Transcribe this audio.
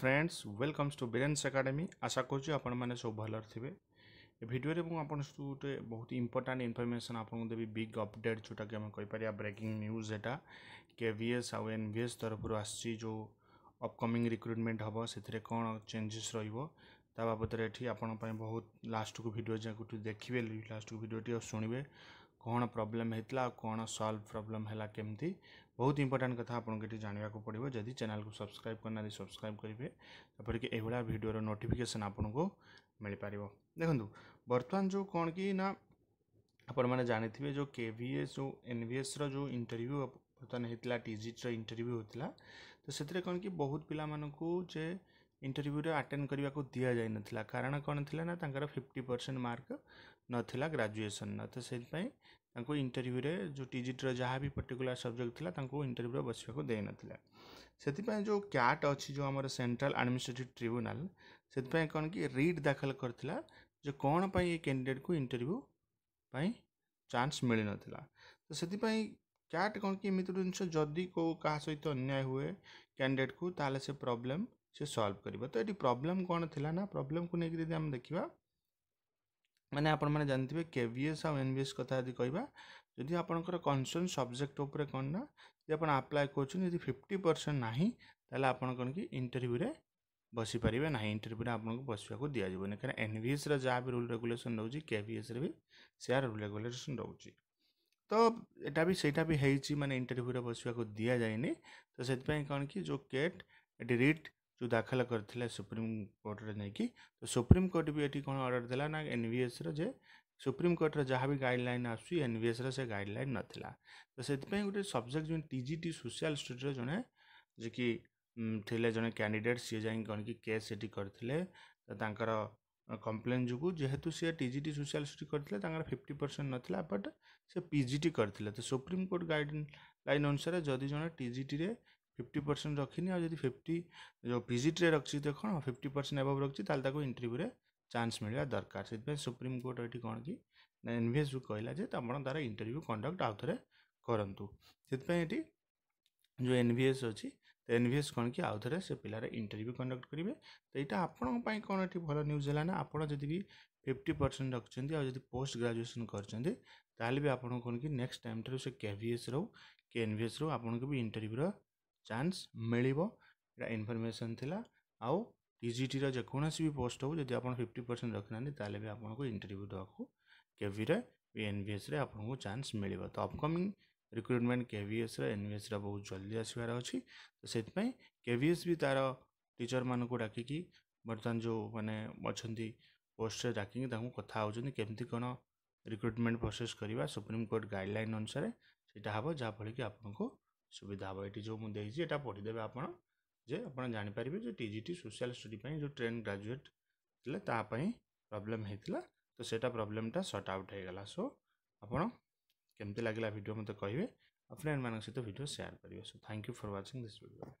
friends welcomes to Biren's academy আশা করছি আপনার সব ভালরে থাকবে ଏ ଭିଡ଼ିଓରେ ମୁଁ ଆପଣ ସବୁ ଗୋଟେ ବହୁତ ଇମ୍ପୋର୍ଟାଣ୍ଟ ଇନଫର୍ମେସନ୍ ଆପଣଙ୍କୁ ଦେବି ବିଗ୍ ଅପଡ଼େଟ୍ ଯେଉଁଟାକି ଆମେ କହିପାରିବା ବ୍ରେକିଂ ନ୍ୟୁଜ୍ ଏଇଟା କେ ଭି ଏସ୍ ଆଉ ଏନ୍ ଭି ଏସ୍ ତରଫରୁ ଆସିଛି ଯେଉଁ ଅପକମିଂ ରିକ୍ରୁଟମେଣ୍ଟ ହେବ ସେଥିରେ କ'ଣ ଚେଞ୍ଜେସ୍ ରହିବ ତା ବାବଦରେ ଏଠି ଆପଣଙ୍କ ପାଇଁ ବହୁତ ଲାଷ୍ଟକୁ ଭିଡ଼ିଓ ଯାହାକୁ ଦେଖିବେ ଲାଷ୍ଟକୁ ଭିଡ଼ିଓଟି ଆଉ ଶୁଣିବେ କ'ଣ ପ୍ରୋବ୍ଲେମ୍ ହେଇଥିଲା ଆଉ କ'ଣ ସଲ୍ଭ ପ୍ରୋବ୍ଲେମ୍ ହେଲା କେମିତି बहुत इंपोर्टां कथ आपठ जानवाक पड़ो जदि चैनल को सब्सक्राइब करना सब्सक्राइब करेंगे कि यह भिडर नोटिफिकेसन को मिल पार देखो बर्तमान जो कौन कि ना आपने जानते जो के भी एस जो एन भी एस रो इंटरव्यू बर्तमान होता टीजिट्र इंटरव्यू होता तो से कौन कि बहुत पिला जे इंटरव्यू रे अटेंड करने को दिया जाइन कारण कौन थी ना तर फिफ्टी परसेंट मार्क नाला ग्राजुएसन न तो से इंटरव्यू रे जो टीजीटर जहाँ भी पर्टिकुला सब्जेक्ट था इंटरव्यू रे बसवा को देन से जो क्याट अच्छी जो आम सेट्राल आडमिनिस्ट्रेटिव ट्रब्युनाल से कौन कि रिट दाखिल करता जो कौन पर कैंडिडेट को इंटरव्यू पाई चान्स मिल ना तो से क्या कौन कि एमती जिन जदि कौ का सहित अन्याय हुए कैंडिडेट को ताले से प्रॉब्लम से सल्व कर तो ये प्रोब्लेम कौन थी ना प्रोब्लेम को लेकिन यदि आम देखा मैंने आपण जानते के वि एस आउ एन वि एस कथ यदि कह जी आपर कनसर्न सब्जेक्ट उपर कौन ना जी आप आप्लाय कर फिफ्टी परसेंट ना तो आप इंटरव्यू में बसीपारे ना इंटरव्यू में आपको बस दि नहीं क्या एन वि एस रहा भी रूल रेगुलेसन रोज के वि एस रे भी रूल रेगुलेसन रोच तो यहाँ भी सहीटा भी होने इंटरव्यू में बसवाक दि जाए तो से कौन कि जो कैट एट रिट जो दाखल करते सुप्रीमकोर्टे नहीं तो सुप्रीमकोर्ट भी ये कौन अर्डर एन भी एस रे सुप्रीमकोर्टर जहाँ भी गाइडलैन आसू एस रे गाइडलैन नाला तो से गोटे सब्जेक्ट जो टी सोशल स्टडी जड़े जे कि थे जो कैंडिडेट सी जा कौन कि केस ये करते कम्प्लेन जो जेहेतु C T T social study करते फिफ्टी परसेंट नाला बट से पीजीटी करते तो सुप्रीमकोर्ट गाइडलाइन अनुसार जदि टी टी फिफ्टी परसेंट रखनी आदि फिफ्टी जो भिजिट्रे रखी देख फिफ्टी परसेंट एबव रखी तक इंटरव्यू चान्स मिलेगा दरकार से सुप्रीमकोर्ट ये कौन कि एस कहला जब तार इंटरव्यू कंडक्ट आउ थे करूँ से जो एन एस अच्छी तो एनभीएस कौन कि आउ थे से पिलार इंटरव्यू कंडक्ट करेंगे तो यहाँ आपं कौन ये भल न्यूज है ना आप जब भी फिफ्टी परसेंट रखते आदि पोस्ट ग्राजुएसन करेक्स्ट टाइम ठीक से के भी एस रो के एस रो आपको भी इंटरव्यू चान्स मिल इनफर्मेसन आउ इजी टी रोसी भी पोस्ट हो जब आप फिफ्टी परसेंट रखी तेल भी आपको इंटरव्यू देवा के एन भी एस आपको चान्स मिल तो अबकमिंग रिक्रुटमेंट के भी एस एन भी एस रोज जल्दी आसवर अच्छी तो से एस भी तार टीचर मानक डाक बर्तमान जो मैंने अच्छा पोस्ट डाक कथा केमती कौन रिक्रुटमेंट प्रोसेस करवा सुप्रीमकोर्ट गाइडल अनुसार सेटा हाँ जहाँफल कि आपको ସୁବିଧା ହେବ ଏଠି ଯେଉଁ ମୁଁ ଦେଇଛି ଏଇଟା ପଢ଼ିଦେବେ ଆପଣ ଯେ ଆପଣ ଜାଣିପାରିବେ ଯେ ଟିଜିଟି ସୋସିଆଲ ଷ୍ଟଡି ପାଇଁ ଯେଉଁ ଟ୍ରେନ୍ ଗ୍ରାଜୁଏଟ୍ ଥିଲେ ତାହା ପାଇଁ ପ୍ରୋବ୍ଲେମ୍ ହେଇଥିଲା ତ ସେଇଟା ପ୍ରୋବ୍ଲେମ୍ଟା ସର୍ଟ ଆଉଟ୍ ହେଇଗଲା ସୋ ଆପଣ କେମିତି ଲାଗିଲା ଭିଡ଼ିଓ ମୋତେ କହିବେ ଆଉ ଫ୍ରେଣ୍ଡମାନଙ୍କ ସହିତ ଭିଡ଼ିଓ ସେୟାର କରିବେ so thank you for watching this video